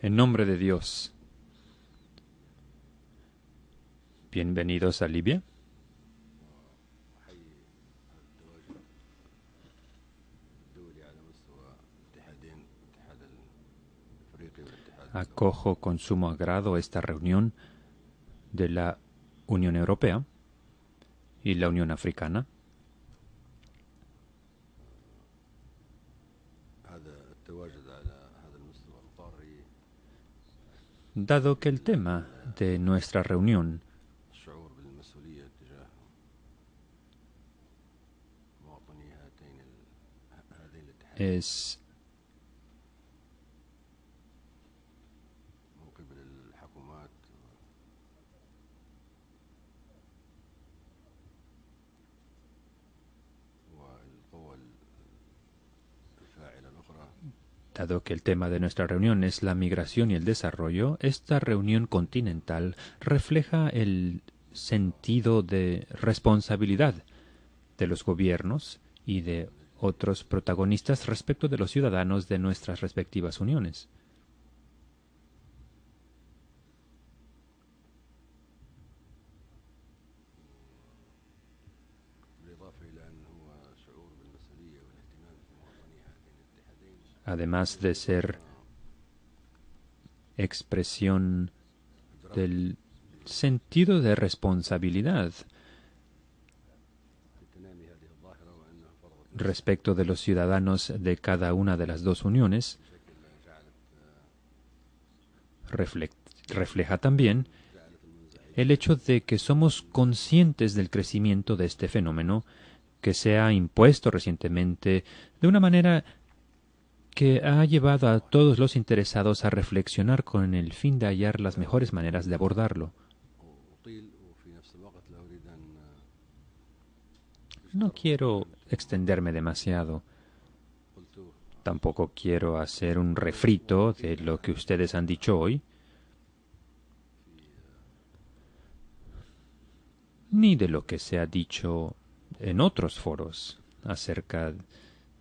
En nombre de Dios. Bienvenidos a Libia. Acojo con sumo agrado esta reunión de la Unión Europea y la Unión Africana. dado que el tema de nuestra reunión es Dado que el tema de nuestra reunión es la migración y el desarrollo, esta reunión continental refleja el sentido de responsabilidad de los gobiernos y de otros protagonistas respecto de los ciudadanos de nuestras respectivas uniones. además de ser expresión del sentido de responsabilidad respecto de los ciudadanos de cada una de las dos uniones, refleja también el hecho de que somos conscientes del crecimiento de este fenómeno que se ha impuesto recientemente de una manera que ha llevado a todos los interesados a reflexionar con el fin de hallar las mejores maneras de abordarlo. No quiero extenderme demasiado. Tampoco quiero hacer un refrito de lo que ustedes han dicho hoy, ni de lo que se ha dicho en otros foros acerca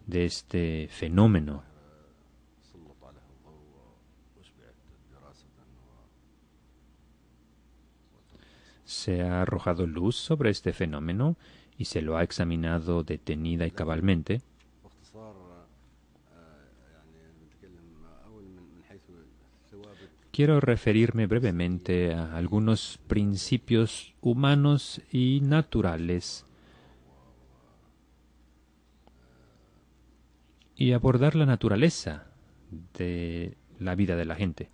de este fenómeno Se ha arrojado luz sobre este fenómeno y se lo ha examinado detenida y cabalmente. Quiero referirme brevemente a algunos principios humanos y naturales y abordar la naturaleza de la vida de la gente.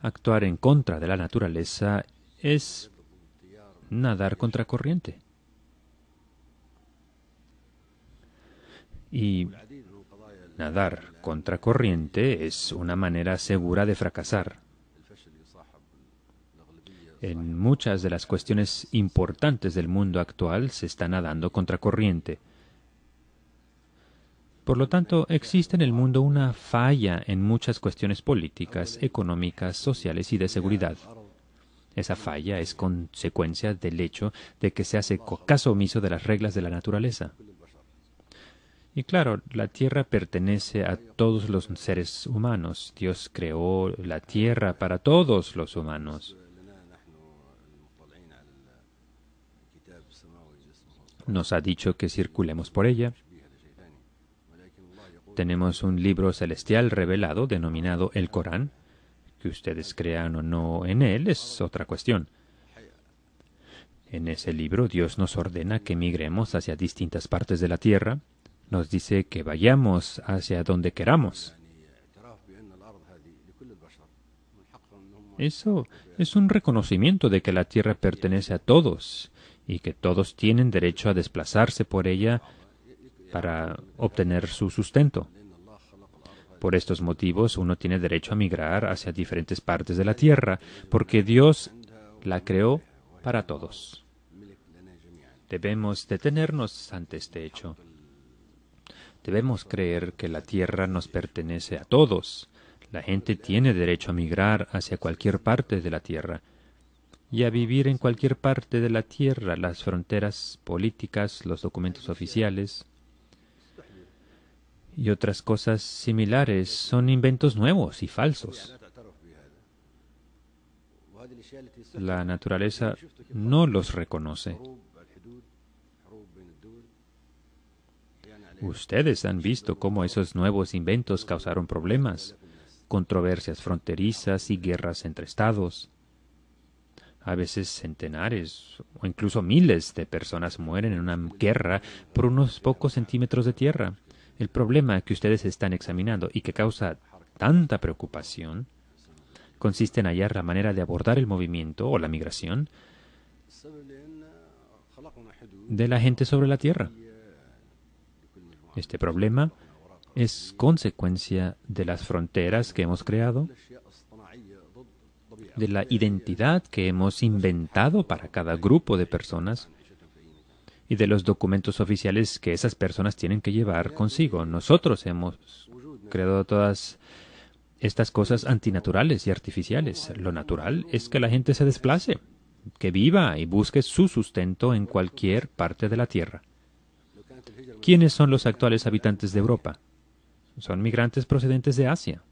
Actuar en contra de la naturaleza es nadar contracorriente. Y nadar contracorriente es una manera segura de fracasar. En muchas de las cuestiones importantes del mundo actual se está nadando contracorriente. Por lo tanto, existe en el mundo una falla en muchas cuestiones políticas, económicas, sociales y de seguridad. Esa falla es consecuencia del hecho de que se hace caso omiso de las reglas de la naturaleza. Y claro, la tierra pertenece a todos los seres humanos. Dios creó la tierra para todos los humanos. Nos ha dicho que circulemos por ella tenemos un libro celestial revelado denominado el Corán. Que ustedes crean o no en él es otra cuestión. En ese libro Dios nos ordena que migremos hacia distintas partes de la tierra, nos dice que vayamos hacia donde queramos. Eso es un reconocimiento de que la tierra pertenece a todos y que todos tienen derecho a desplazarse por ella para obtener su sustento. Por estos motivos uno tiene derecho a migrar hacia diferentes partes de la tierra, porque Dios la creó para todos. Debemos detenernos ante este hecho. Debemos creer que la tierra nos pertenece a todos. La gente tiene derecho a migrar hacia cualquier parte de la tierra y a vivir en cualquier parte de la tierra. Las fronteras políticas, los documentos oficiales, y otras cosas similares son inventos nuevos y falsos. La naturaleza no los reconoce. Ustedes han visto cómo esos nuevos inventos causaron problemas, controversias fronterizas y guerras entre estados. A veces centenares o incluso miles de personas mueren en una guerra por unos pocos centímetros de tierra. El problema que ustedes están examinando y que causa tanta preocupación consiste en hallar la manera de abordar el movimiento o la migración de la gente sobre la Tierra. Este problema es consecuencia de las fronteras que hemos creado, de la identidad que hemos inventado para cada grupo de personas y de los documentos oficiales que esas personas tienen que llevar consigo. Nosotros hemos creado todas estas cosas antinaturales y artificiales. Lo natural es que la gente se desplace, que viva y busque su sustento en cualquier parte de la Tierra. ¿Quiénes son los actuales habitantes de Europa? Son migrantes procedentes de Asia.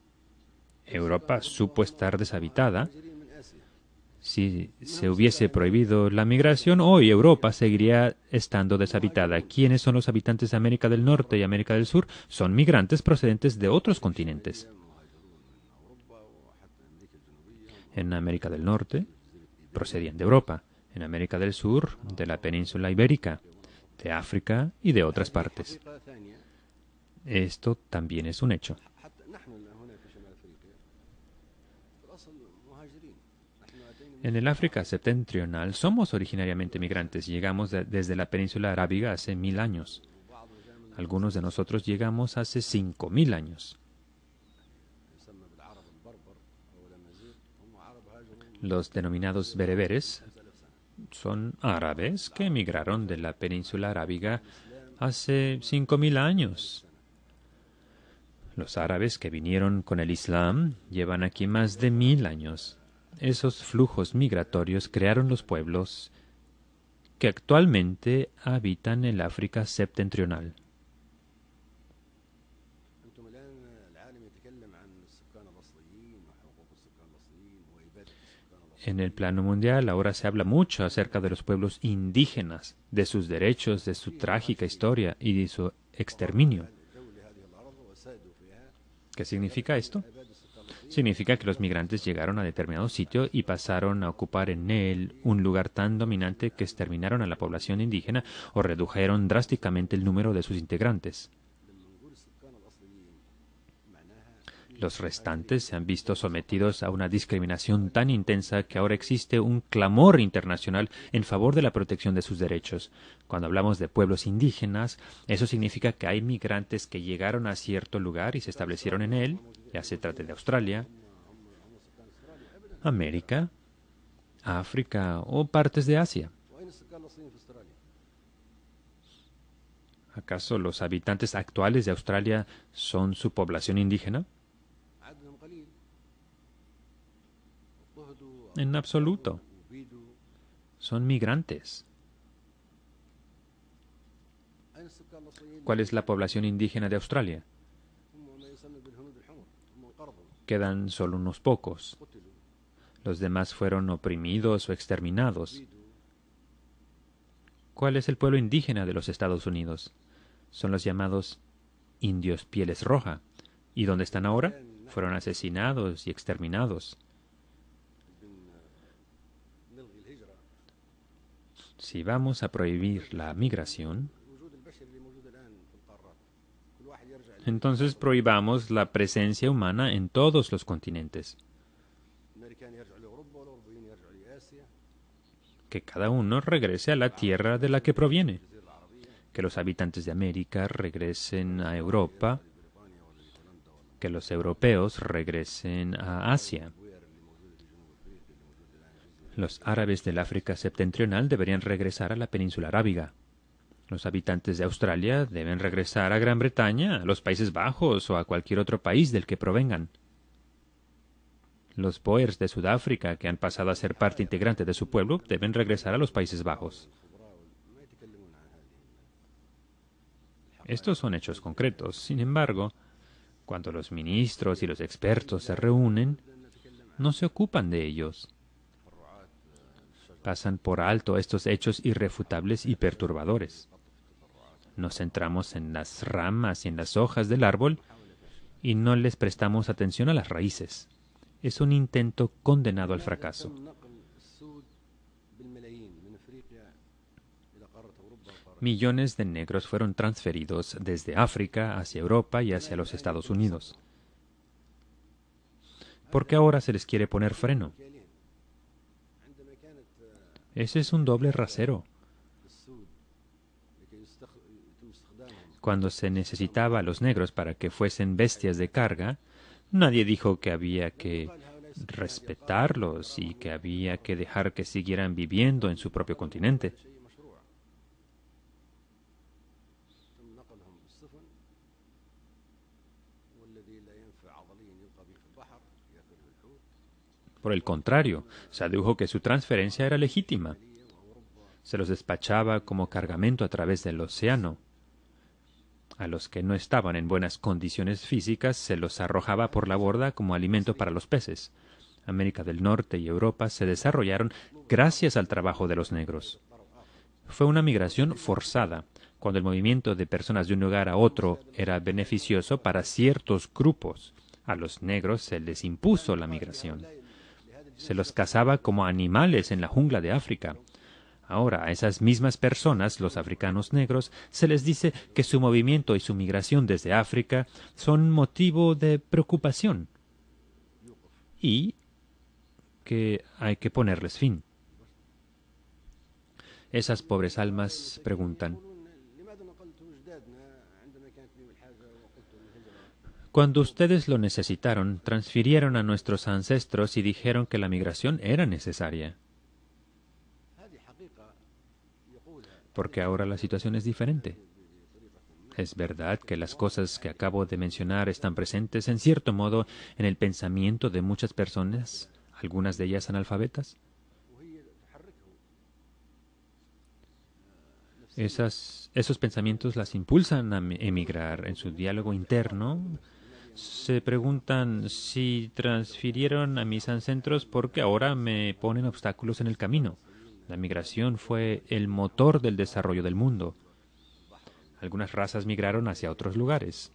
Europa supo estar deshabitada si se hubiese prohibido la migración, hoy Europa seguiría estando deshabitada. ¿Quiénes son los habitantes de América del Norte y América del Sur? Son migrantes procedentes de otros continentes. En América del Norte procedían de Europa, en América del Sur de la península ibérica, de África y de otras partes. Esto también es un hecho. En el África septentrional somos originariamente migrantes llegamos desde la península arábiga hace mil años. Algunos de nosotros llegamos hace cinco mil años. Los denominados bereberes son árabes que emigraron de la península arábiga hace cinco mil años. Los árabes que vinieron con el Islam llevan aquí más de mil años esos flujos migratorios crearon los pueblos que actualmente habitan el África septentrional. En el plano mundial ahora se habla mucho acerca de los pueblos indígenas, de sus derechos, de su trágica historia y de su exterminio. ¿Qué significa esto? significa que los migrantes llegaron a determinado sitio y pasaron a ocupar en él un lugar tan dominante que exterminaron a la población indígena o redujeron drásticamente el número de sus integrantes. Los restantes se han visto sometidos a una discriminación tan intensa que ahora existe un clamor internacional en favor de la protección de sus derechos. Cuando hablamos de pueblos indígenas, eso significa que hay migrantes que llegaron a cierto lugar y se establecieron en él, se trata de Australia, América, África o partes de Asia. ¿Acaso los habitantes actuales de Australia son su población indígena? En absoluto. Son migrantes. ¿Cuál es la población indígena de Australia? quedan solo unos pocos. Los demás fueron oprimidos o exterminados. ¿Cuál es el pueblo indígena de los Estados Unidos? Son los llamados indios pieles roja. ¿Y dónde están ahora? Fueron asesinados y exterminados. Si vamos a prohibir la migración, Entonces prohibamos la presencia humana en todos los continentes. Que cada uno regrese a la tierra de la que proviene. Que los habitantes de América regresen a Europa. Que los europeos regresen a Asia. Los árabes del África septentrional deberían regresar a la península arábiga. Los habitantes de Australia deben regresar a Gran Bretaña, a los Países Bajos o a cualquier otro país del que provengan. Los Boers de Sudáfrica, que han pasado a ser parte integrante de su pueblo, deben regresar a los Países Bajos. Estos son hechos concretos. Sin embargo, cuando los ministros y los expertos se reúnen, no se ocupan de ellos. Pasan por alto estos hechos irrefutables y perturbadores. Nos centramos en las ramas y en las hojas del árbol y no les prestamos atención a las raíces. Es un intento condenado al fracaso. Millones de negros fueron transferidos desde África hacia Europa y hacia los Estados Unidos. ¿Por qué ahora se les quiere poner freno? Ese es un doble rasero. cuando se necesitaba a los negros para que fuesen bestias de carga, nadie dijo que había que respetarlos y que había que dejar que siguieran viviendo en su propio continente. Por el contrario, se adujo que su transferencia era legítima. Se los despachaba como cargamento a través del océano a los que no estaban en buenas condiciones físicas se los arrojaba por la borda como alimento para los peces. América del Norte y Europa se desarrollaron gracias al trabajo de los negros. Fue una migración forzada, cuando el movimiento de personas de un lugar a otro era beneficioso para ciertos grupos. A los negros se les impuso la migración. Se los cazaba como animales en la jungla de África. Ahora, a esas mismas personas, los africanos negros, se les dice que su movimiento y su migración desde África son motivo de preocupación y que hay que ponerles fin. Esas pobres almas preguntan, Cuando ustedes lo necesitaron, transfirieron a nuestros ancestros y dijeron que la migración era necesaria. porque ahora la situación es diferente. Es verdad que las cosas que acabo de mencionar están presentes, en cierto modo, en el pensamiento de muchas personas, algunas de ellas analfabetas. Esas, esos pensamientos las impulsan a emigrar. En su diálogo interno se preguntan si transfirieron a mis ancestros porque ahora me ponen obstáculos en el camino. La migración fue el motor del desarrollo del mundo. Algunas razas migraron hacia otros lugares.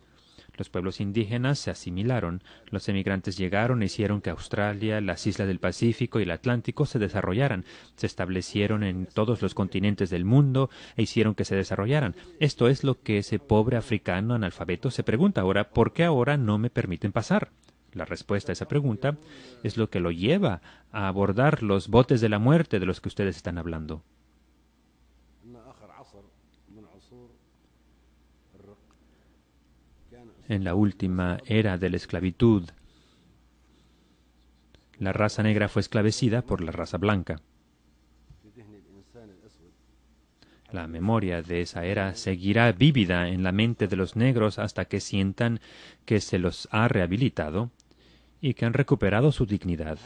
Los pueblos indígenas se asimilaron, los emigrantes llegaron e hicieron que Australia, las islas del Pacífico y el Atlántico se desarrollaran, se establecieron en todos los continentes del mundo e hicieron que se desarrollaran. Esto es lo que ese pobre africano analfabeto se pregunta ahora, ¿por qué ahora no me permiten pasar? La respuesta a esa pregunta es lo que lo lleva a abordar los botes de la muerte de los que ustedes están hablando. En la última era de la esclavitud, la raza negra fue esclavecida por la raza blanca. La memoria de esa era seguirá vívida en la mente de los negros hasta que sientan que se los ha rehabilitado y que han recuperado su dignidad.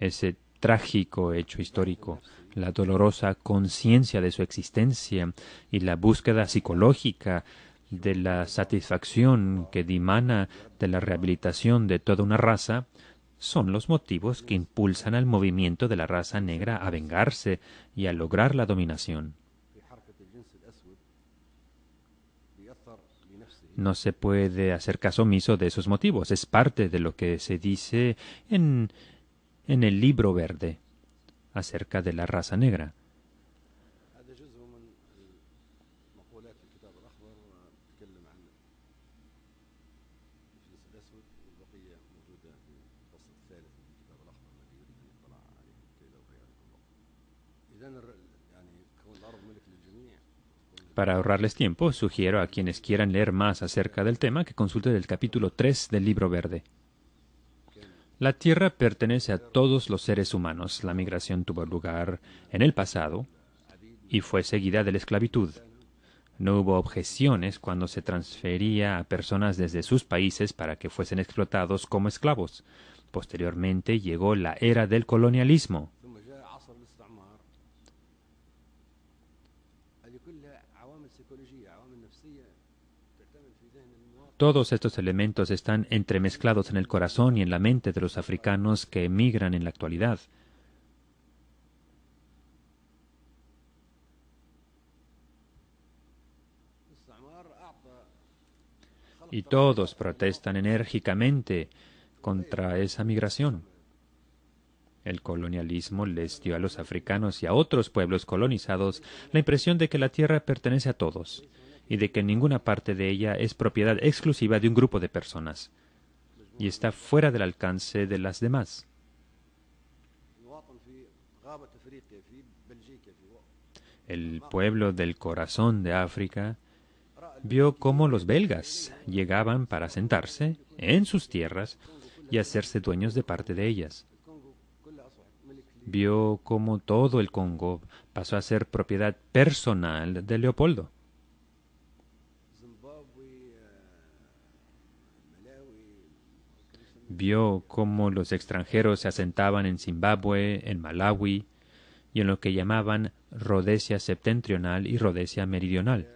Ese trágico hecho histórico, la dolorosa conciencia de su existencia y la búsqueda psicológica de la satisfacción que dimana de la rehabilitación de toda una raza, son los motivos que impulsan al movimiento de la raza negra a vengarse y a lograr la dominación. no se puede hacer caso omiso de esos motivos. Es parte de lo que se dice en, en el libro verde acerca de la raza negra. Para ahorrarles tiempo, sugiero a quienes quieran leer más acerca del tema que consulten el capítulo 3 del libro verde. La Tierra pertenece a todos los seres humanos. La migración tuvo lugar en el pasado y fue seguida de la esclavitud. No hubo objeciones cuando se transfería a personas desde sus países para que fuesen explotados como esclavos. Posteriormente llegó la era del colonialismo. Todos estos elementos están entremezclados en el corazón y en la mente de los africanos que emigran en la actualidad. Y todos protestan enérgicamente contra esa migración. El colonialismo les dio a los africanos y a otros pueblos colonizados la impresión de que la tierra pertenece a todos y de que ninguna parte de ella es propiedad exclusiva de un grupo de personas y está fuera del alcance de las demás. El pueblo del corazón de África vio cómo los belgas llegaban para sentarse en sus tierras y hacerse dueños de parte de ellas. Vio cómo todo el Congo pasó a ser propiedad personal de Leopoldo vio cómo los extranjeros se asentaban en Zimbabue, en Malawi y en lo que llamaban Rodesia septentrional y Rodesia meridional.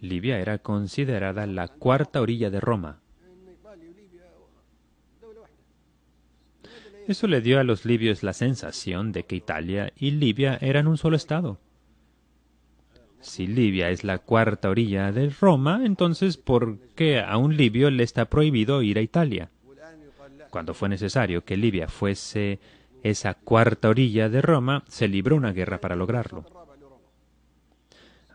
Libia era considerada la cuarta orilla de Roma. Eso le dio a los libios la sensación de que Italia y Libia eran un solo estado. Si Libia es la cuarta orilla de Roma, entonces ¿por qué a un libio le está prohibido ir a Italia? Cuando fue necesario que Libia fuese esa cuarta orilla de Roma, se libró una guerra para lograrlo.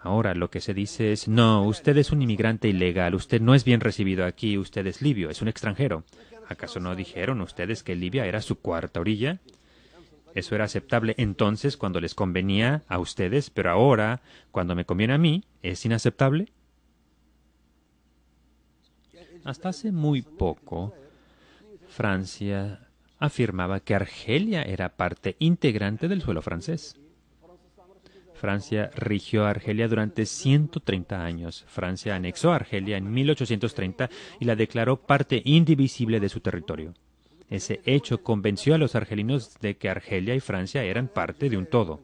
Ahora lo que se dice es, no, usted es un inmigrante ilegal, usted no es bien recibido aquí, usted es libio, es un extranjero. ¿Acaso no dijeron ustedes que Libia era su cuarta orilla? Eso era aceptable entonces cuando les convenía a ustedes, pero ahora, cuando me conviene a mí, ¿es inaceptable? Hasta hace muy poco, Francia afirmaba que Argelia era parte integrante del suelo francés. Francia rigió a Argelia durante 130 años. Francia anexó a Argelia en 1830 y la declaró parte indivisible de su territorio. Ese hecho convenció a los argelinos de que Argelia y Francia eran parte de un todo.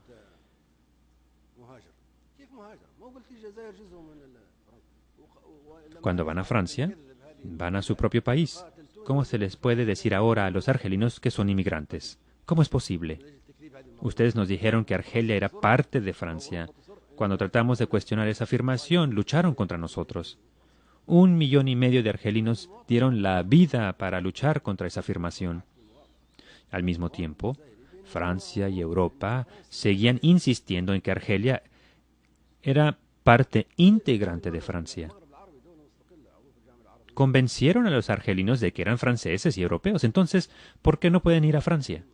Cuando van a Francia, van a su propio país. ¿Cómo se les puede decir ahora a los argelinos que son inmigrantes? ¿Cómo es posible? Ustedes nos dijeron que Argelia era parte de Francia. Cuando tratamos de cuestionar esa afirmación, lucharon contra nosotros un millón y medio de argelinos dieron la vida para luchar contra esa afirmación. Al mismo tiempo, Francia y Europa seguían insistiendo en que Argelia era parte integrante de Francia. Convencieron a los argelinos de que eran franceses y europeos. Entonces, ¿por qué no pueden ir a Francia?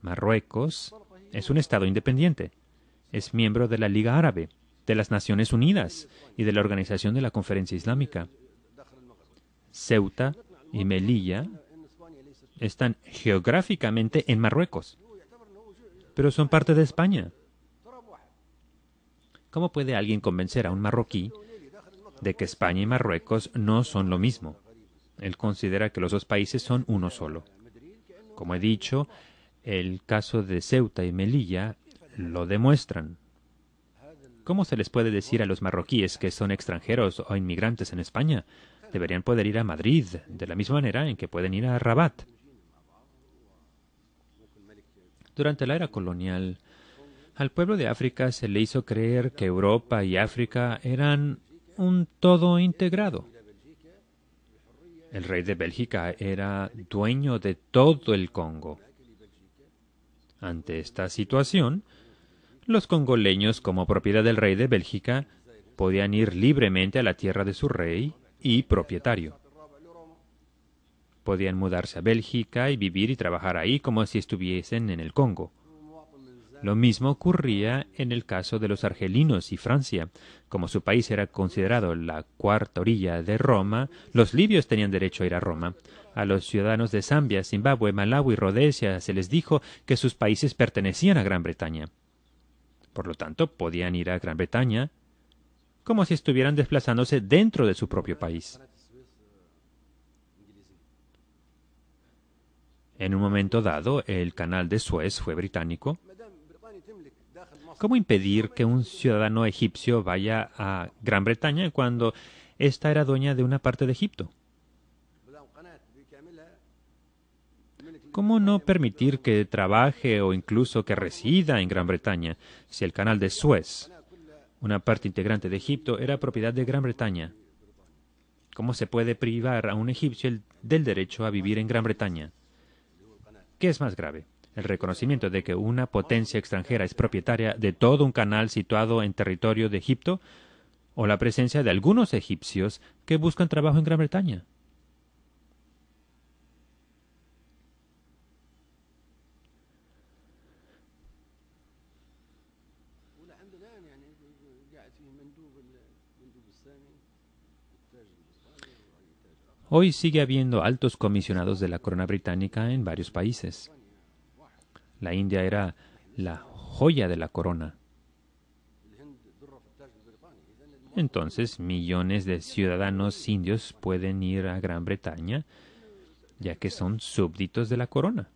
Marruecos es un estado independiente. Es miembro de la Liga Árabe de las Naciones Unidas y de la Organización de la Conferencia Islámica. Ceuta y Melilla están geográficamente en Marruecos, pero son parte de España. ¿Cómo puede alguien convencer a un marroquí de que España y Marruecos no son lo mismo? Él considera que los dos países son uno solo. Como he dicho, el caso de Ceuta y Melilla lo demuestran. ¿Cómo se les puede decir a los marroquíes que son extranjeros o inmigrantes en España? Deberían poder ir a Madrid, de la misma manera en que pueden ir a Rabat. Durante la era colonial, al pueblo de África se le hizo creer que Europa y África eran un todo integrado. El rey de Bélgica era dueño de todo el Congo. Ante esta situación, los congoleños, como propiedad del rey de Bélgica, podían ir libremente a la tierra de su rey y propietario. Podían mudarse a Bélgica y vivir y trabajar ahí como si estuviesen en el Congo. Lo mismo ocurría en el caso de los argelinos y Francia. Como su país era considerado la cuarta orilla de Roma, los libios tenían derecho a ir a Roma. A los ciudadanos de Zambia, Zimbabue, Malawi y Rhodesia se les dijo que sus países pertenecían a Gran Bretaña. Por lo tanto, podían ir a Gran Bretaña como si estuvieran desplazándose dentro de su propio país. En un momento dado, el canal de Suez fue británico. ¿Cómo impedir que un ciudadano egipcio vaya a Gran Bretaña cuando ésta era dueña de una parte de Egipto? ¿Cómo no permitir que trabaje o incluso que resida en Gran Bretaña si el canal de Suez, una parte integrante de Egipto, era propiedad de Gran Bretaña? ¿Cómo se puede privar a un egipcio del derecho a vivir en Gran Bretaña? ¿Qué es más grave? El reconocimiento de que una potencia extranjera es propietaria de todo un canal situado en territorio de Egipto o la presencia de algunos egipcios que buscan trabajo en Gran Bretaña. Hoy sigue habiendo altos comisionados de la corona británica en varios países. La India era la joya de la corona. Entonces millones de ciudadanos indios pueden ir a Gran Bretaña, ya que son súbditos de la corona.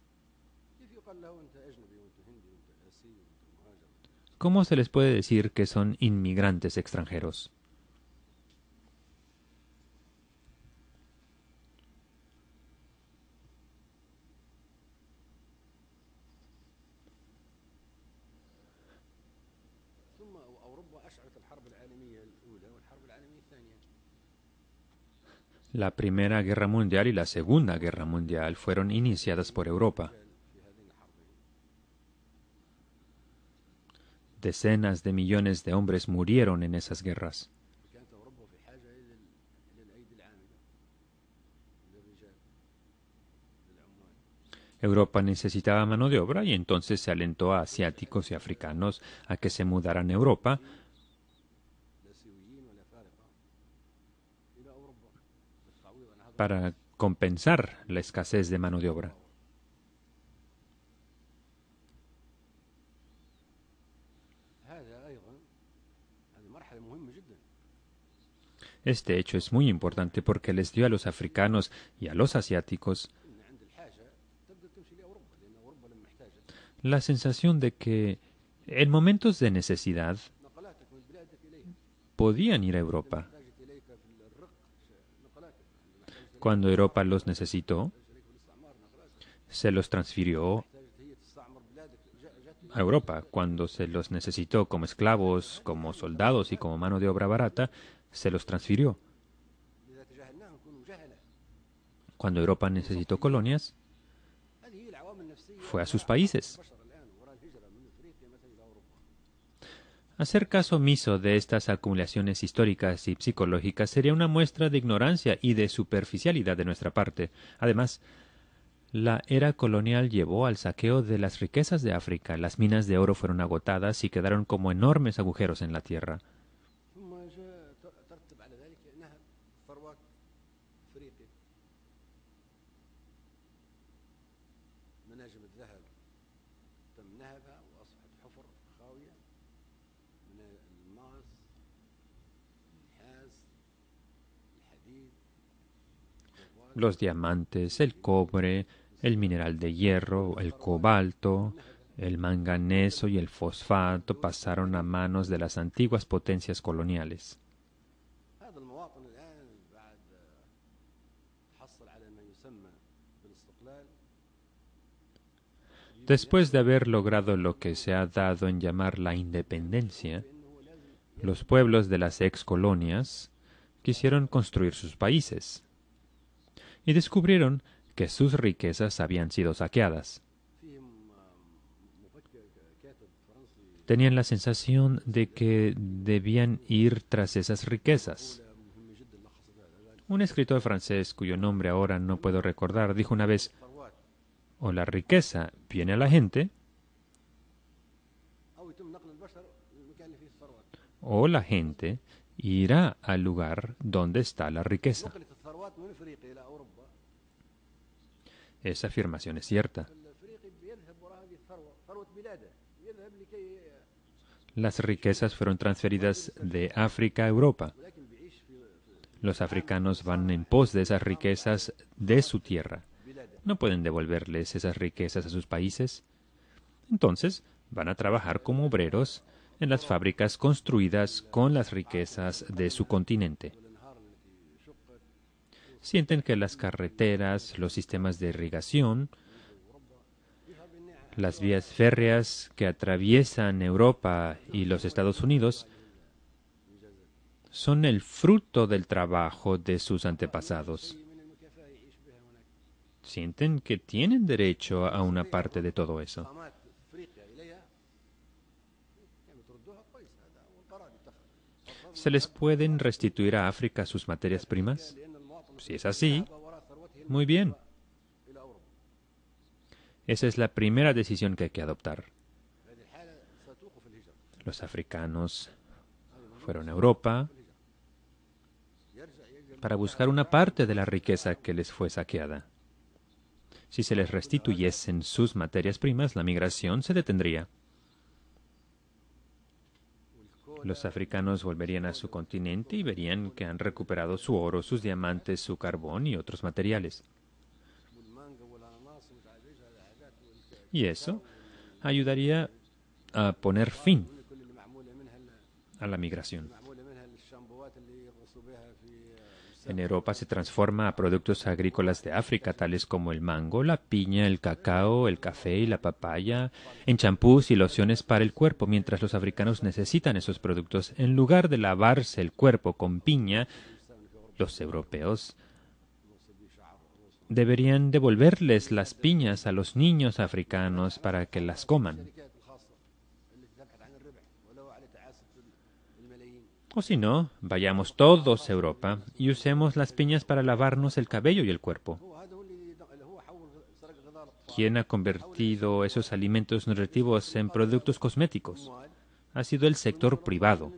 ¿Cómo se les puede decir que son inmigrantes extranjeros? La Primera Guerra Mundial y la Segunda Guerra Mundial fueron iniciadas por Europa. Decenas de millones de hombres murieron en esas guerras. Europa necesitaba mano de obra y entonces se alentó a asiáticos y africanos a que se mudaran a Europa. para compensar la escasez de mano de obra. Este hecho es muy importante porque les dio a los africanos y a los asiáticos la sensación de que en momentos de necesidad podían ir a Europa. Cuando Europa los necesitó, se los transfirió a Europa. Cuando se los necesitó como esclavos, como soldados y como mano de obra barata, se los transfirió. Cuando Europa necesitó colonias, fue a sus países. Hacer caso omiso de estas acumulaciones históricas y psicológicas sería una muestra de ignorancia y de superficialidad de nuestra parte. Además, la era colonial llevó al saqueo de las riquezas de África. Las minas de oro fueron agotadas y quedaron como enormes agujeros en la tierra. los diamantes, el cobre, el mineral de hierro, el cobalto, el manganeso y el fosfato pasaron a manos de las antiguas potencias coloniales. Después de haber logrado lo que se ha dado en llamar la independencia, los pueblos de las ex colonias quisieron construir sus países y descubrieron que sus riquezas habían sido saqueadas. Tenían la sensación de que debían ir tras esas riquezas. Un escritor francés cuyo nombre ahora no puedo recordar dijo una vez, o la riqueza viene a la gente, o la gente irá al lugar donde está la riqueza. Esa afirmación es cierta. Las riquezas fueron transferidas de África a Europa. Los africanos van en pos de esas riquezas de su tierra. No pueden devolverles esas riquezas a sus países. Entonces, van a trabajar como obreros en las fábricas construidas con las riquezas de su continente sienten que las carreteras, los sistemas de irrigación, las vías férreas que atraviesan Europa y los Estados Unidos son el fruto del trabajo de sus antepasados. Sienten que tienen derecho a una parte de todo eso. ¿Se les pueden restituir a África sus materias primas? Si es así, muy bien. Esa es la primera decisión que hay que adoptar. Los africanos fueron a Europa para buscar una parte de la riqueza que les fue saqueada. Si se les restituyesen sus materias primas, la migración se detendría. Los africanos volverían a su continente y verían que han recuperado su oro, sus diamantes, su carbón y otros materiales. Y eso ayudaría a poner fin a la migración. En Europa se transforma a productos agrícolas de África, tales como el mango, la piña, el cacao, el café y la papaya, en champús y lociones para el cuerpo, mientras los africanos necesitan esos productos. En lugar de lavarse el cuerpo con piña, los europeos deberían devolverles las piñas a los niños africanos para que las coman. O si no, vayamos todos a Europa y usemos las piñas para lavarnos el cabello y el cuerpo. ¿Quién ha convertido esos alimentos nutritivos en productos cosméticos? Ha sido el sector privado.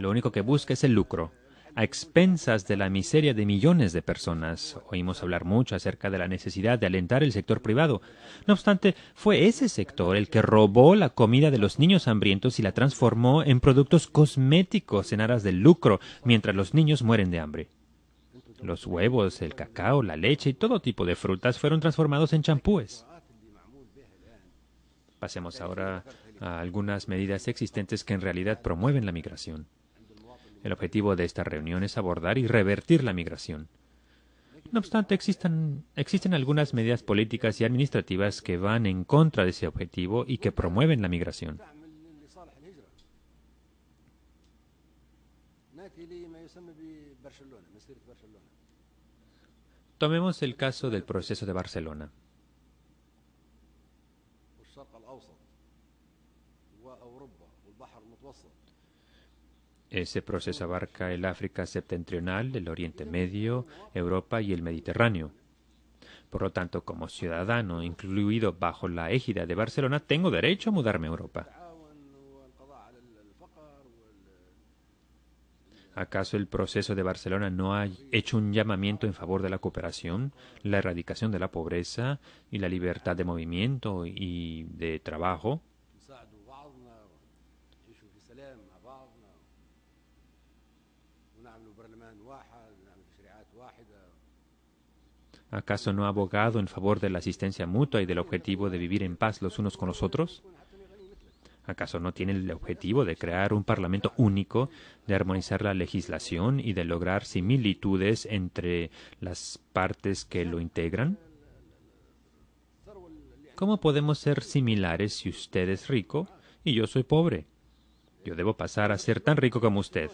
Lo único que busca es el lucro a expensas de la miseria de millones de personas. Oímos hablar mucho acerca de la necesidad de alentar el sector privado. No obstante, fue ese sector el que robó la comida de los niños hambrientos y la transformó en productos cosméticos en aras del lucro, mientras los niños mueren de hambre. Los huevos, el cacao, la leche y todo tipo de frutas fueron transformados en champúes. Pasemos ahora a algunas medidas existentes que en realidad promueven la migración. El objetivo de esta reunión es abordar y revertir la migración. No obstante, existen algunas medidas políticas y administrativas que van en contra de ese objetivo y que promueven la migración. Tomemos el caso del proceso de Barcelona. Ese proceso abarca el África septentrional, el Oriente Medio, Europa y el Mediterráneo. Por lo tanto, como ciudadano incluido bajo la égida de Barcelona, tengo derecho a mudarme a Europa. ¿Acaso el proceso de Barcelona no ha hecho un llamamiento en favor de la cooperación, la erradicación de la pobreza y la libertad de movimiento y de trabajo? ¿Acaso no ha abogado en favor de la asistencia mutua y del objetivo de vivir en paz los unos con los otros? ¿Acaso no tiene el objetivo de crear un Parlamento único, de armonizar la legislación y de lograr similitudes entre las partes que lo integran? ¿Cómo podemos ser similares si usted es rico y yo soy pobre? Yo debo pasar a ser tan rico como usted.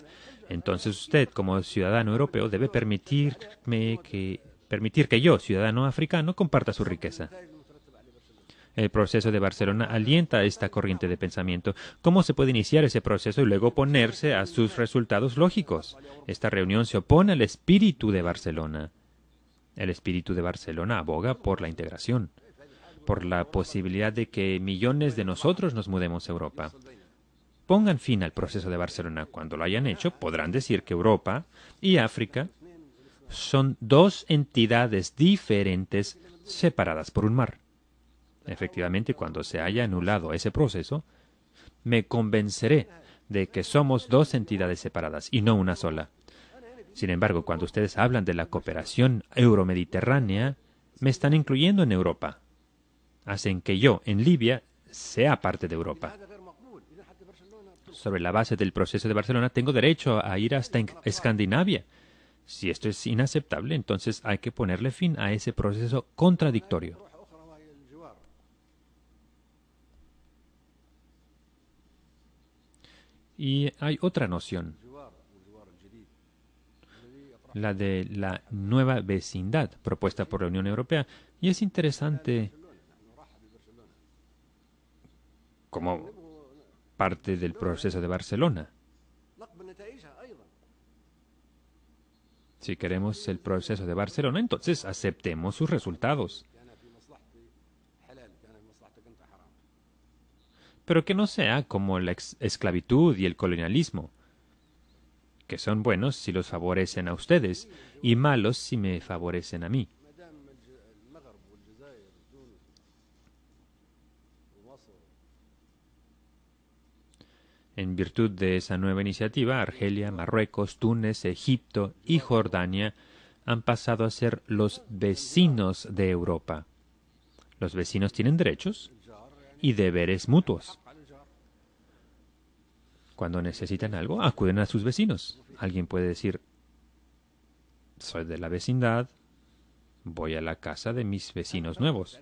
Entonces usted, como ciudadano europeo, debe permitirme que permitir que yo, ciudadano africano, comparta su riqueza. El proceso de Barcelona alienta esta corriente de pensamiento. ¿Cómo se puede iniciar ese proceso y luego oponerse a sus resultados lógicos? Esta reunión se opone al espíritu de Barcelona. El espíritu de Barcelona aboga por la integración, por la posibilidad de que millones de nosotros nos mudemos a Europa pongan fin al proceso de Barcelona. Cuando lo hayan hecho, podrán decir que Europa y África son dos entidades diferentes separadas por un mar. Efectivamente, cuando se haya anulado ese proceso, me convenceré de que somos dos entidades separadas y no una sola. Sin embargo, cuando ustedes hablan de la cooperación euromediterránea, me están incluyendo en Europa. Hacen que yo, en Libia, sea parte de Europa sobre la base del proceso de Barcelona, tengo derecho a ir hasta Escandinavia. Si esto es inaceptable, entonces hay que ponerle fin a ese proceso contradictorio. Y hay otra noción, la de la nueva vecindad propuesta por la Unión Europea. Y es interesante cómo parte del proceso de Barcelona. Si queremos el proceso de Barcelona, entonces aceptemos sus resultados. Pero que no sea como la esclavitud y el colonialismo, que son buenos si los favorecen a ustedes y malos si me favorecen a mí. En virtud de esa nueva iniciativa, Argelia, Marruecos, Túnez, Egipto y Jordania han pasado a ser los vecinos de Europa. Los vecinos tienen derechos y deberes mutuos. Cuando necesitan algo, acuden a sus vecinos. Alguien puede decir, soy de la vecindad, voy a la casa de mis vecinos nuevos.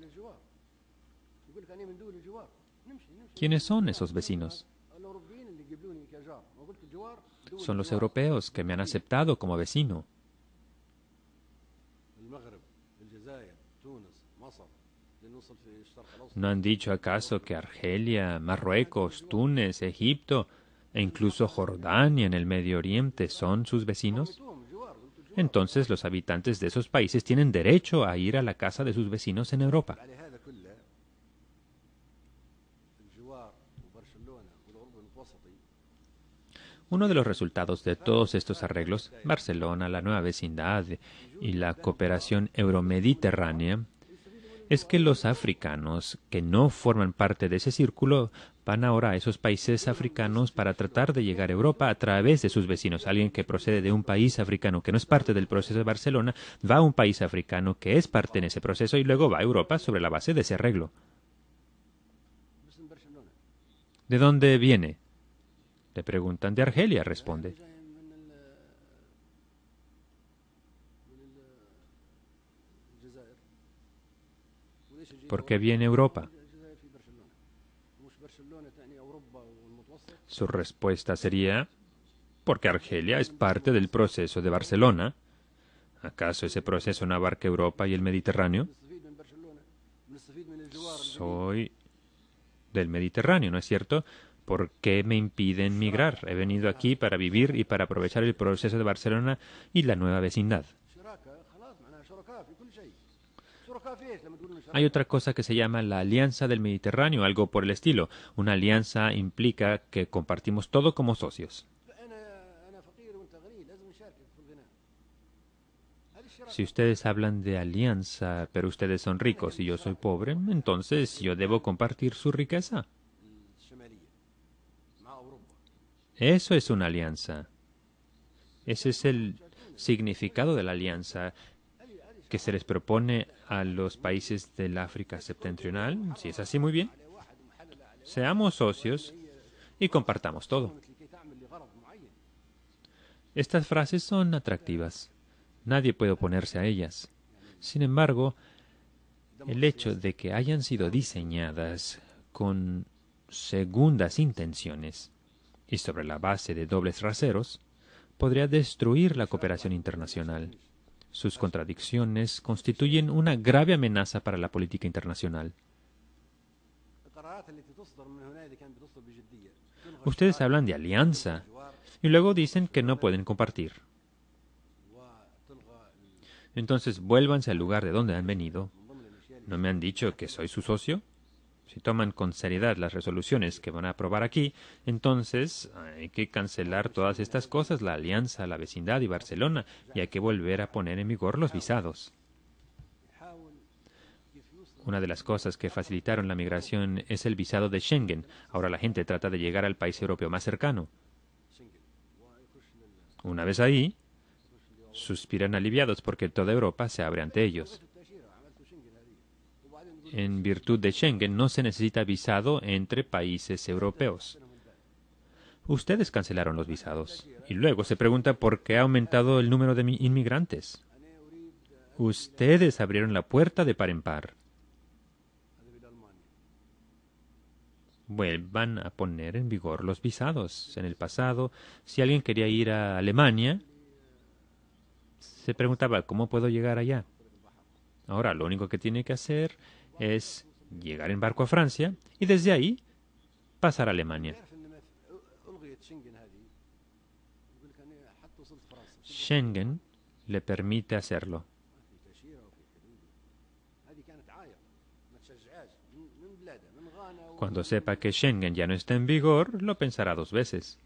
¿Quiénes son esos vecinos? son los europeos que me han aceptado como vecino. ¿No han dicho acaso que Argelia, Marruecos, Túnez, Egipto e incluso Jordania en el Medio Oriente son sus vecinos? Entonces los habitantes de esos países tienen derecho a ir a la casa de sus vecinos en Europa. Uno de los resultados de todos estos arreglos, Barcelona, la nueva vecindad y la cooperación euromediterránea, es que los africanos que no forman parte de ese círculo van ahora a esos países africanos para tratar de llegar a Europa a través de sus vecinos. Alguien que procede de un país africano que no es parte del proceso de Barcelona va a un país africano que es parte en ese proceso y luego va a Europa sobre la base de ese arreglo. ¿De dónde viene le preguntan de Argelia, responde. ¿Por qué viene Europa? Su respuesta sería, porque Argelia es parte del proceso de Barcelona. ¿Acaso ese proceso no abarca Europa y el Mediterráneo? Soy del Mediterráneo, ¿no es cierto? ¿Por qué me impiden migrar? He venido aquí para vivir y para aprovechar el proceso de Barcelona y la nueva vecindad. Hay otra cosa que se llama la Alianza del Mediterráneo, algo por el estilo. Una alianza implica que compartimos todo como socios. Si ustedes hablan de alianza, pero ustedes son ricos y yo soy pobre, entonces yo debo compartir su riqueza. Eso es una alianza. Ese es el significado de la alianza que se les propone a los países del África septentrional. Si es así, muy bien. Seamos socios y compartamos todo. Estas frases son atractivas. Nadie puede oponerse a ellas. Sin embargo, el hecho de que hayan sido diseñadas con segundas intenciones y sobre la base de dobles raseros, podría destruir la cooperación internacional. Sus contradicciones constituyen una grave amenaza para la política internacional. Ustedes hablan de alianza y luego dicen que no pueden compartir. Entonces vuélvanse al lugar de donde han venido. ¿No me han dicho que soy su socio? si toman con seriedad las resoluciones que van a aprobar aquí, entonces hay que cancelar todas estas cosas, la alianza, la vecindad y Barcelona, y hay que volver a poner en vigor los visados. Una de las cosas que facilitaron la migración es el visado de Schengen. Ahora la gente trata de llegar al país europeo más cercano. Una vez ahí, suspiran aliviados porque toda Europa se abre ante ellos en virtud de Schengen no se necesita visado entre países europeos. Ustedes cancelaron los visados y luego se pregunta por qué ha aumentado el número de inmigrantes. Ustedes abrieron la puerta de par en par. Vuelvan a poner en vigor los visados. En el pasado, si alguien quería ir a Alemania, se preguntaba, ¿cómo puedo llegar allá? Ahora, lo único que tiene que hacer es llegar en barco a Francia y desde ahí pasar a Alemania. Schengen le permite hacerlo. Cuando sepa que Schengen ya no está en vigor, lo pensará dos veces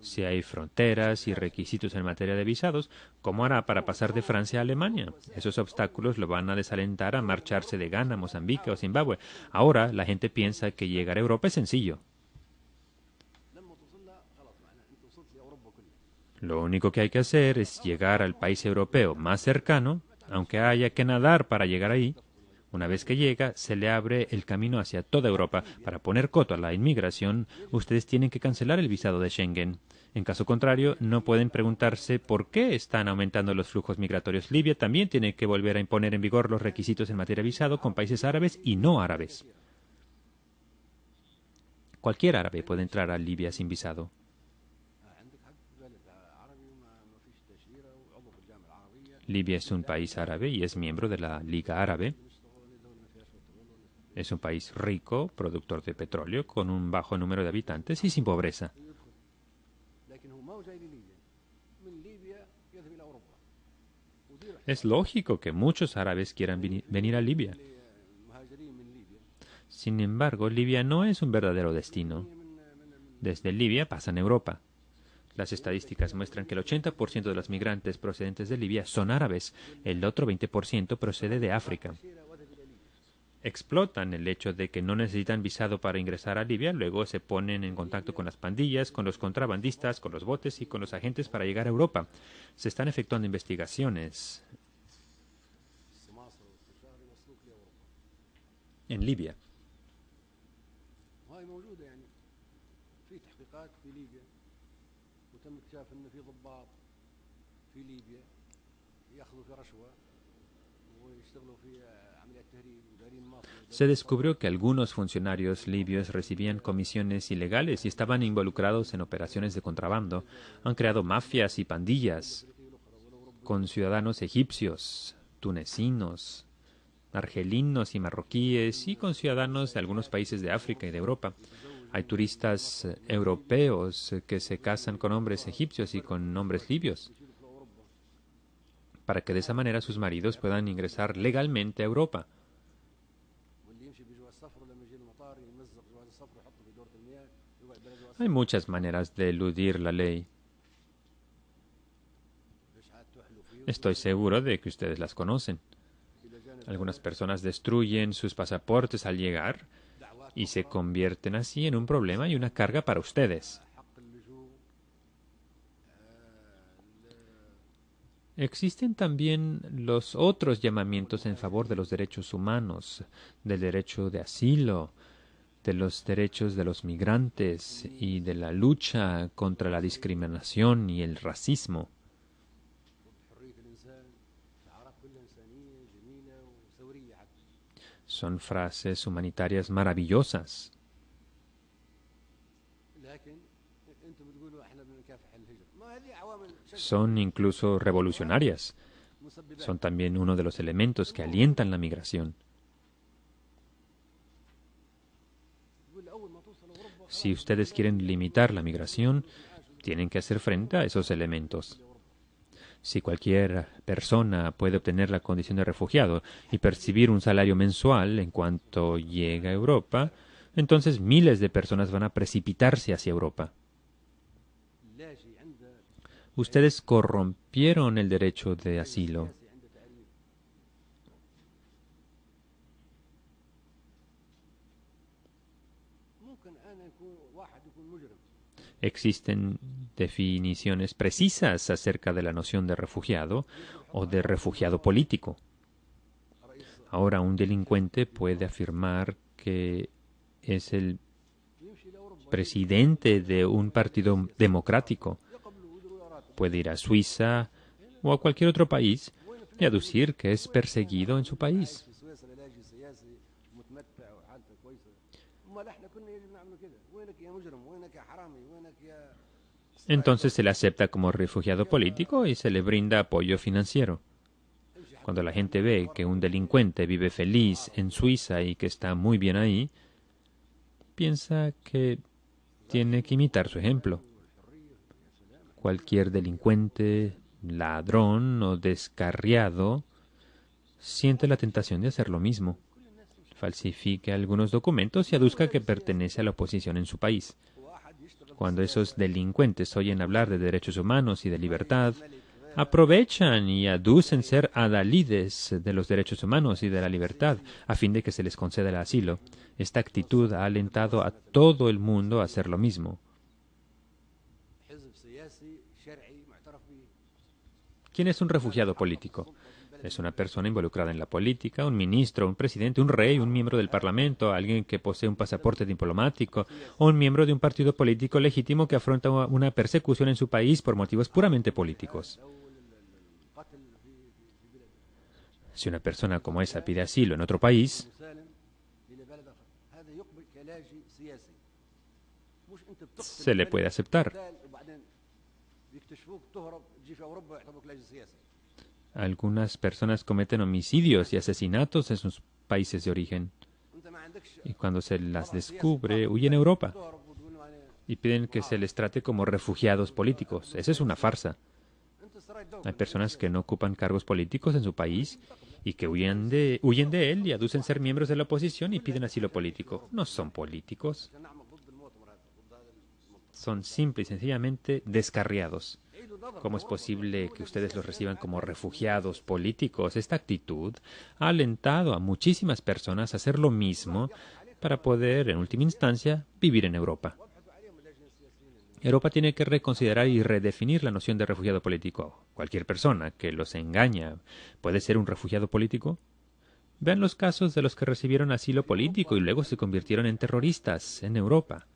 si hay fronteras y requisitos en materia de visados, ¿cómo hará para pasar de Francia a Alemania? Esos obstáculos lo van a desalentar a marcharse de Ghana, Mozambique o Zimbabue. Ahora la gente piensa que llegar a Europa es sencillo. Lo único que hay que hacer es llegar al país europeo más cercano, aunque haya que nadar para llegar ahí, una vez que llega, se le abre el camino hacia toda Europa. Para poner coto a la inmigración, ustedes tienen que cancelar el visado de Schengen. En caso contrario, no pueden preguntarse por qué están aumentando los flujos migratorios. Libia también tiene que volver a imponer en vigor los requisitos en materia de visado con países árabes y no árabes. Cualquier árabe puede entrar a Libia sin visado. Libia es un país árabe y es miembro de la Liga Árabe. Es un país rico, productor de petróleo, con un bajo número de habitantes y sin pobreza. Es lógico que muchos árabes quieran venir a Libia. Sin embargo, Libia no es un verdadero destino. Desde Libia pasan a Europa. Las estadísticas muestran que el 80% de los migrantes procedentes de Libia son árabes, el otro 20% procede de África explotan el hecho de que no necesitan visado para ingresar a Libia, luego se ponen en contacto con las pandillas, con los contrabandistas, con los botes y con los agentes para llegar a Europa. Se están efectuando investigaciones en Libia. Se descubrió que algunos funcionarios libios recibían comisiones ilegales y estaban involucrados en operaciones de contrabando. Han creado mafias y pandillas con ciudadanos egipcios, tunecinos, argelinos y marroquíes y con ciudadanos de algunos países de África y de Europa. Hay turistas europeos que se casan con hombres egipcios y con hombres libios para que de esa manera sus maridos puedan ingresar legalmente a Europa. Hay muchas maneras de eludir la ley. Estoy seguro de que ustedes las conocen. Algunas personas destruyen sus pasaportes al llegar y se convierten así en un problema y una carga para ustedes. Existen también los otros llamamientos en favor de los derechos humanos, del derecho de asilo, de los derechos de los migrantes y de la lucha contra la discriminación y el racismo. Son frases humanitarias maravillosas. son incluso revolucionarias. Son también uno de los elementos que alientan la migración. Si ustedes quieren limitar la migración, tienen que hacer frente a esos elementos. Si cualquier persona puede obtener la condición de refugiado y percibir un salario mensual en cuanto llega a Europa, entonces miles de personas van a precipitarse hacia Europa. Ustedes corrompieron el derecho de asilo. Existen definiciones precisas acerca de la noción de refugiado o de refugiado político. Ahora un delincuente puede afirmar que es el presidente de un partido democrático puede ir a Suiza o a cualquier otro país y aducir que es perseguido en su país. Entonces se le acepta como refugiado político y se le brinda apoyo financiero. Cuando la gente ve que un delincuente vive feliz en Suiza y que está muy bien ahí, piensa que tiene que imitar su ejemplo cualquier delincuente, ladrón o descarriado siente la tentación de hacer lo mismo. Falsifique algunos documentos y aduzca que pertenece a la oposición en su país. Cuando esos delincuentes oyen hablar de derechos humanos y de libertad, aprovechan y aducen ser adalides de los derechos humanos y de la libertad, a fin de que se les conceda el asilo. Esta actitud ha alentado a todo el mundo a hacer lo mismo. ¿Quién es un refugiado político? Es una persona involucrada en la política, un ministro, un presidente, un rey, un miembro del Parlamento, alguien que posee un pasaporte diplomático o un miembro de un partido político legítimo que afronta una persecución en su país por motivos puramente políticos. Si una persona como esa pide asilo en otro país, se le puede aceptar. Eh, Algunas personas cometen homicidios y asesinatos en sus países de origen. Y cuando se las descubre, huyen a Europa y piden que se les trate como refugiados políticos. Esa es una farsa. Hay personas que no ocupan cargos políticos en su país y que huyen de, huyen de él y aducen ser miembros de la oposición y piden asilo político. No son políticos. Son simple y sencillamente descarriados. ¿Cómo es posible que ustedes los reciban como refugiados políticos? Esta actitud ha alentado a muchísimas personas a hacer lo mismo para poder, en última instancia, vivir en Europa. Europa tiene que reconsiderar y redefinir la noción de refugiado político. Cualquier persona que los engaña puede ser un refugiado político. Vean los casos de los que recibieron asilo político y luego se convirtieron en terroristas en Europa.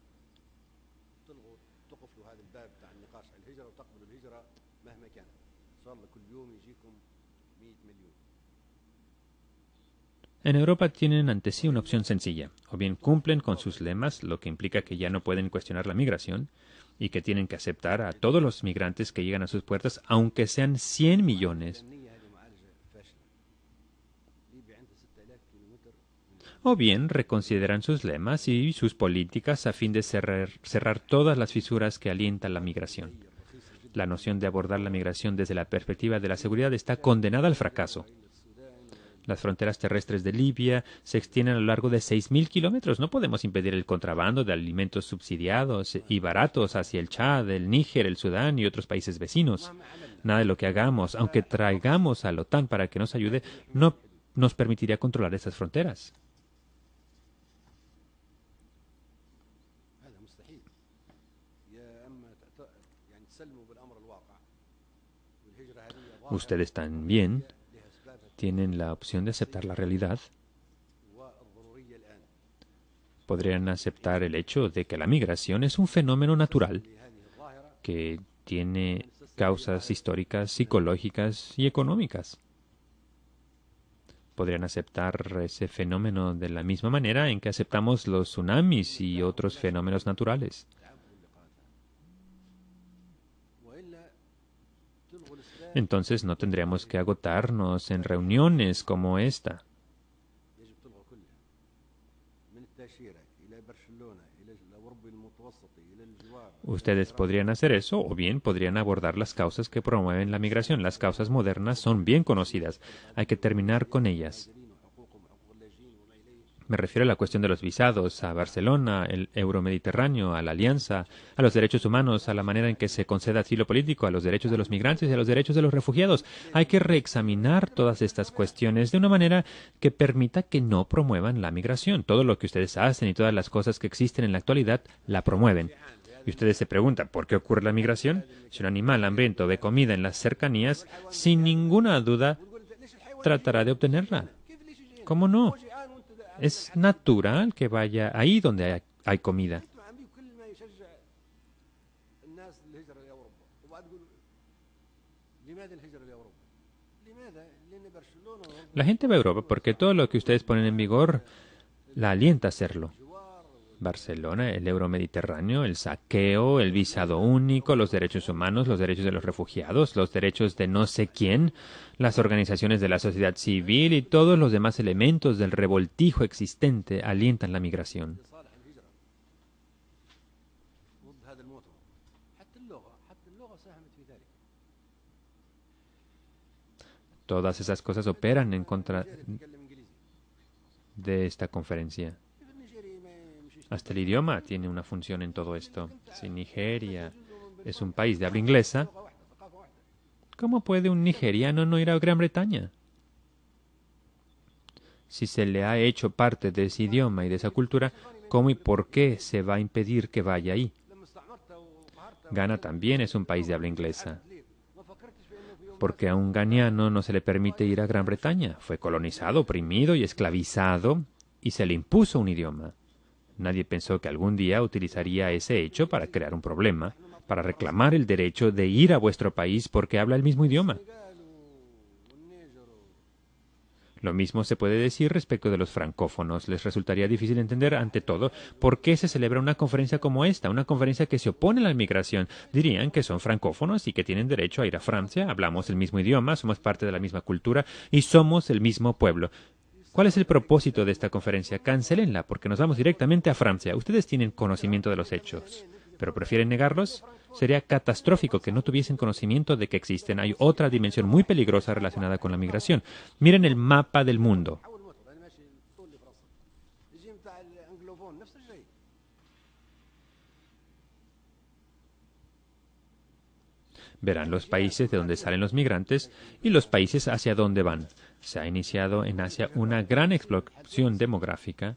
En Europa tienen ante sí una opción sencilla, o bien cumplen con sus lemas, lo que implica que ya no pueden cuestionar la migración, y que tienen que aceptar a todos los migrantes que llegan a sus puertas, aunque sean 100 millones, o bien reconsideran sus lemas y sus políticas a fin de cerrar, cerrar, todas las fisuras que alientan la migración. La noción de abordar la migración desde la perspectiva de la seguridad está condenada al fracaso. Las fronteras terrestres de Libia se extienden a lo largo de 6.000 kilómetros. No podemos impedir el contrabando de alimentos subsidiados y baratos hacia el Chad, el Níger, el Sudán y otros países vecinos. Nada de lo que hagamos, aunque traigamos a la OTAN para que nos ayude, no nos permitiría controlar esas fronteras. Ustedes también tienen la opción de aceptar la realidad. Podrían aceptar el hecho de que la migración es un fenómeno natural que tiene causas históricas, psicológicas y económicas. Podrían aceptar ese fenómeno de la misma manera en que aceptamos los tsunamis y otros fenómenos naturales. entonces no tendríamos que agotarnos en reuniones como esta. Ustedes podrían hacer eso o bien podrían abordar las causas que promueven la migración. Las causas modernas son bien conocidas. Hay que terminar con ellas. Me refiero a la cuestión de los visados, a Barcelona, el euromediterráneo, a la alianza, a los derechos humanos, a la manera en que se concede asilo político, a los derechos de los migrantes y a los derechos de los refugiados. Hay que reexaminar todas estas cuestiones de una manera que permita que no promuevan la migración. Todo lo que ustedes hacen y todas las cosas que existen en la actualidad la promueven. Y ustedes se preguntan, ¿por qué ocurre la migración? Si un animal hambriento ve comida en las cercanías, sin ninguna duda tratará de obtenerla. ¿Cómo no? Es natural que vaya ahí donde hay, comida. La gente va a Europa porque todo lo que ustedes ponen en vigor la alienta a hacerlo. Barcelona, el Euromediterráneo, el saqueo, el visado único, los derechos humanos, los derechos de los refugiados, los derechos de no sé quién, las organizaciones de la sociedad civil y todos los demás elementos del revoltijo existente alientan la migración. Todas esas cosas operan en contra de esta conferencia. Hasta el idioma tiene una función en todo esto. Si Nigeria es un país de habla inglesa, ¿cómo puede un nigeriano no ir a Gran Bretaña? Si se le ha hecho parte de ese idioma y de esa cultura, ¿cómo y por qué se va a impedir que vaya ahí? Ghana también es un país de habla inglesa. Porque a un ganiano no se le permite ir a Gran Bretaña. Fue colonizado, oprimido y esclavizado y se le impuso un idioma. Nadie pensó que algún día utilizaría ese hecho para crear un problema, para reclamar el derecho de ir a vuestro país porque habla el mismo idioma. Lo mismo se puede decir respecto de los francófonos. Les resultaría difícil entender, ante todo, por qué se celebra una conferencia como esta, una conferencia que se opone a la inmigración. Dirían que son francófonos y que tienen derecho a ir a Francia, hablamos el mismo idioma, somos parte de la misma cultura y somos el mismo pueblo. ¿Cuál es el propósito de esta conferencia? Cancelenla, porque nos vamos directamente a Francia. Ustedes tienen conocimiento de los hechos, pero prefieren negarlos. Sería catastrófico que no tuviesen conocimiento de que existen. Hay otra dimensión muy peligrosa relacionada con la migración. Miren el mapa del mundo. Verán los países de donde salen los migrantes y los países hacia dónde van. Se ha iniciado en Asia una gran explosión demográfica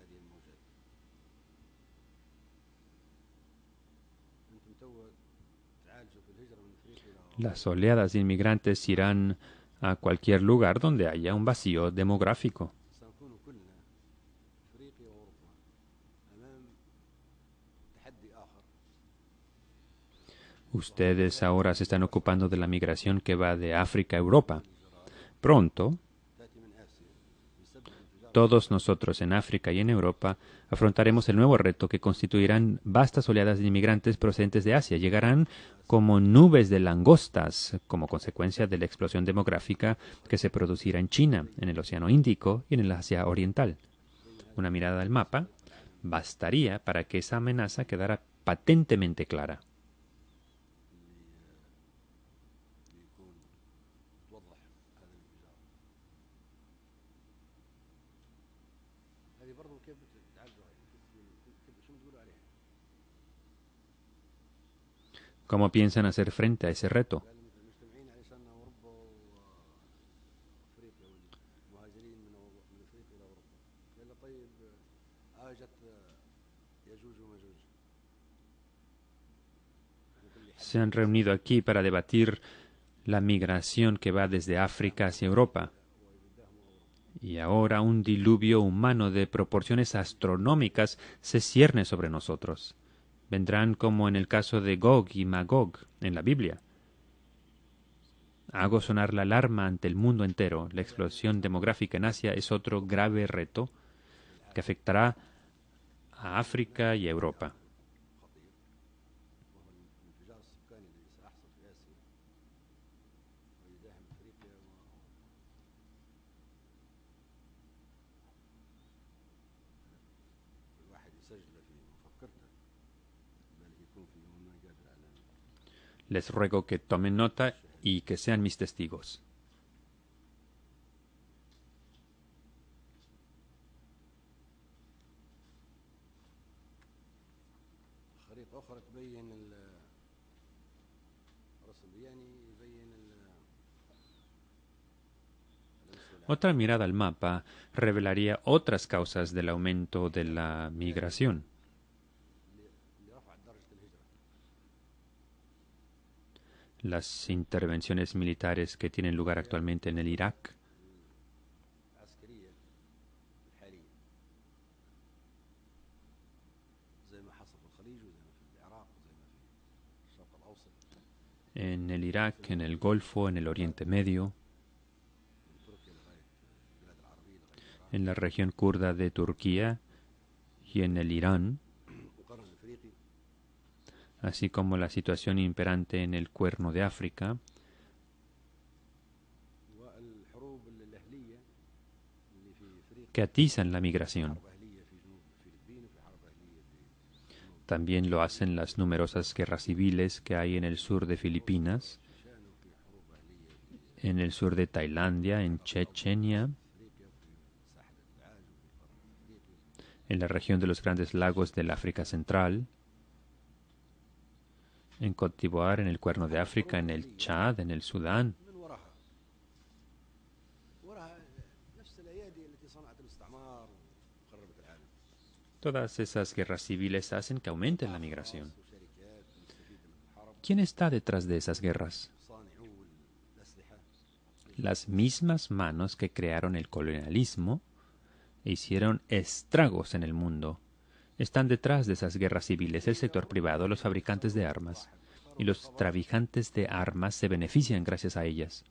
Las oleadas de inmigrantes irán a cualquier lugar donde haya un vacío demográfico. Ustedes ahora se están ocupando de la migración que va de África a Europa. Pronto todos nosotros en África y en Europa afrontaremos el nuevo reto que constituirán vastas oleadas de inmigrantes procedentes de Asia. Llegarán como nubes de langostas como consecuencia de la explosión demográfica que se producirá en China, en el Océano Índico y en el Asia Oriental. Una mirada al mapa bastaría para que esa amenaza quedara patentemente clara. ¿Cómo piensan hacer frente a ese reto? Se han reunido aquí para debatir la migración que va desde África hacia Europa y ahora un diluvio humano de proporciones astronómicas se cierne sobre nosotros vendrán como en el caso de Gog y Magog en la Biblia. Hago sonar la alarma ante el mundo entero. La explosión demográfica en Asia es otro grave reto que afectará a África y a Europa. Les ruego que tomen nota y que sean mis testigos. Otra mirada al mapa revelaría otras causas del aumento de la migración. las intervenciones militares que tienen lugar actualmente en el Irak. en el Irak, en el Golfo, en el Oriente Medio, en la región kurda de Turquía y en el Irán así como la situación imperante en el cuerno de África, que atizan la migración. También lo hacen las numerosas guerras civiles que hay en el sur de Filipinas, en el sur de Tailandia, en Chechenia, en la región de los grandes lagos del África Central, en en el Cuerno de África, en el Chad, en el Sudán. Todas esas guerras civiles hacen que aumente la migración. ¿Quién está detrás de esas guerras? Las mismas manos que crearon el colonialismo e hicieron estragos en el mundo están detrás de esas guerras civiles el sector privado, los fabricantes de armas, y los traficantes de armas se benefician gracias a ellas.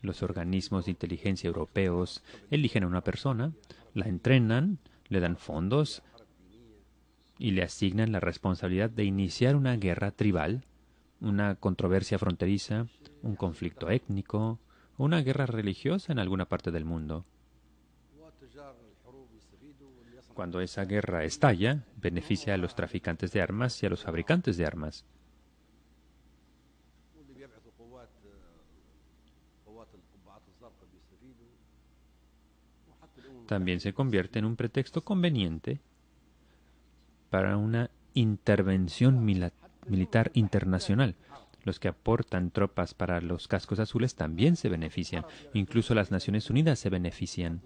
Los organismos de inteligencia europeos eligen a una persona, la entrenan, le dan fondos y le asignan la responsabilidad de iniciar una guerra tribal, una controversia fronteriza, un conflicto étnico, una guerra religiosa en alguna parte del mundo. Cuando esa guerra estalla, beneficia a los traficantes de armas y a los fabricantes de armas. También se convierte en un pretexto conveniente para una intervención militar internacional. Los que aportan tropas para los cascos azules también se benefician. Incluso las Naciones Unidas se benefician.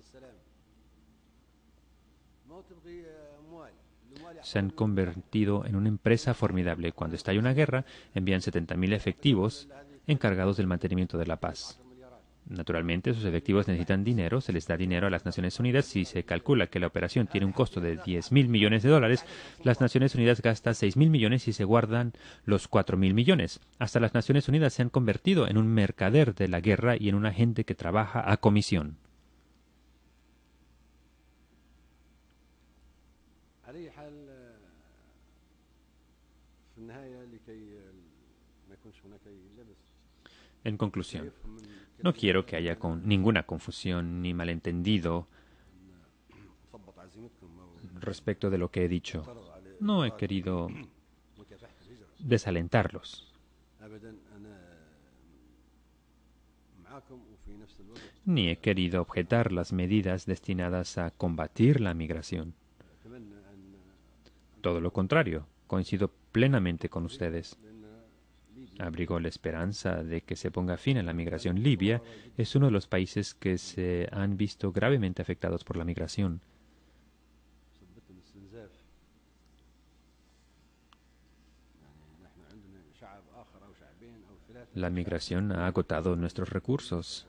se han convertido en una empresa formidable. Cuando está estalla una guerra, envían 70.000 efectivos encargados del mantenimiento de la paz. Naturalmente, esos efectivos necesitan dinero, se les da dinero a las Naciones Unidas. Si se calcula que la operación tiene un costo de 10.000 mil millones de dólares, las Naciones Unidas gastan 6.000 mil millones y se guardan los 4.000 mil millones. Hasta las Naciones Unidas se han convertido en un mercader de la guerra y en un agente que trabaja a comisión. En conclusión, no quiero que haya ninguna confusión ni malentendido respecto de lo que he dicho. No he querido desalentarlos. Ni he querido objetar las medidas destinadas a combatir la migración. Todo lo contrario. Coincido plenamente con ustedes. Abrigo la esperanza de que se ponga fin a la migración. Libia es uno de los países que se han visto gravemente afectados por la migración. La migración ha agotado nuestros recursos.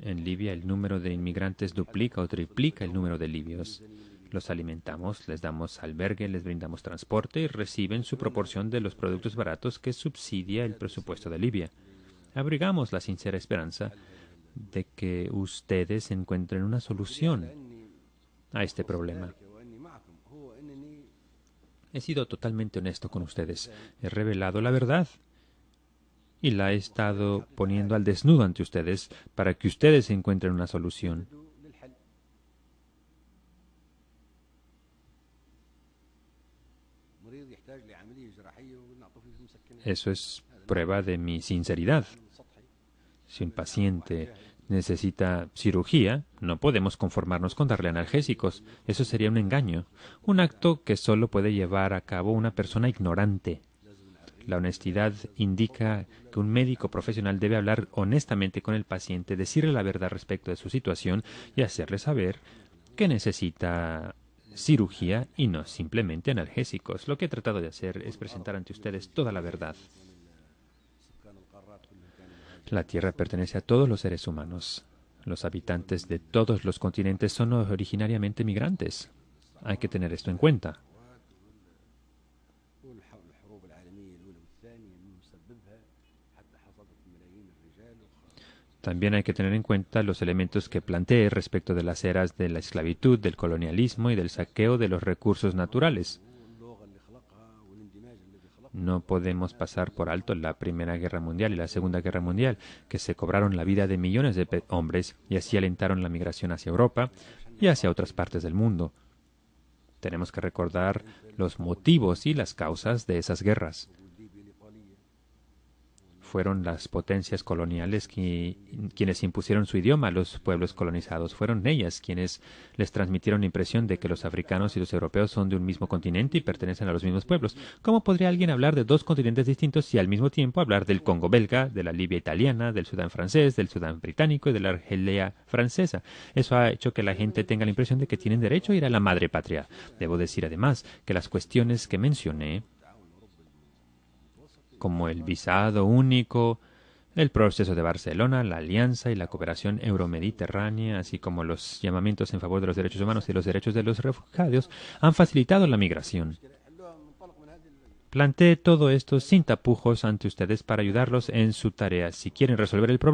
En Libia el número de inmigrantes duplica o triplica el número de libios. Los alimentamos, les damos albergue, les brindamos transporte y reciben su proporción de los productos baratos que subsidia el presupuesto de Libia. Abrigamos la sincera esperanza de que ustedes encuentren una solución a este problema. He sido totalmente honesto con ustedes. He revelado la verdad y la he estado poniendo al desnudo ante ustedes para que ustedes encuentren una solución. Eso es prueba de mi sinceridad. Si un paciente necesita cirugía, no podemos conformarnos con darle analgésicos. Eso sería un engaño, un acto que solo puede llevar a cabo una persona ignorante. La honestidad indica que un médico profesional debe hablar honestamente con el paciente, decirle la verdad respecto de su situación y hacerle saber que necesita cirugía y no simplemente analgésicos. Lo que he tratado de hacer es presentar ante ustedes toda la verdad. La Tierra pertenece a todos los seres humanos. Los habitantes de todos los continentes son originariamente migrantes. Hay que tener esto en cuenta. También hay que tener en cuenta los elementos que planteé respecto de las eras de la esclavitud, del colonialismo y del saqueo de los recursos naturales. No podemos pasar por alto la Primera Guerra Mundial y la Segunda Guerra Mundial, que se cobraron la vida de millones de hombres y así alentaron la migración hacia Europa y hacia otras partes del mundo. Tenemos que recordar los motivos y las causas de esas guerras fueron las potencias coloniales quienes impusieron su idioma a los pueblos colonizados. Fueron ellas quienes les transmitieron la impresión de que los africanos y los europeos son de un mismo continente y pertenecen a los mismos pueblos. ¿Cómo podría alguien hablar de dos continentes distintos y al mismo tiempo hablar del Congo belga, de la Libia italiana, del Sudán francés, del Sudán británico y de la Argelia francesa? Eso ha hecho que la gente tenga la impresión de que tienen derecho a ir a la madre patria. Debo decir además que las cuestiones que mencioné como el visado único, el proceso de Barcelona, la alianza y la cooperación euromediterránea, así como los llamamientos en favor de los derechos humanos y los derechos de los refugiados, han facilitado la migración. Planteé todo esto sin tapujos ante ustedes para ayudarlos en su tarea. Si quieren resolver el problema,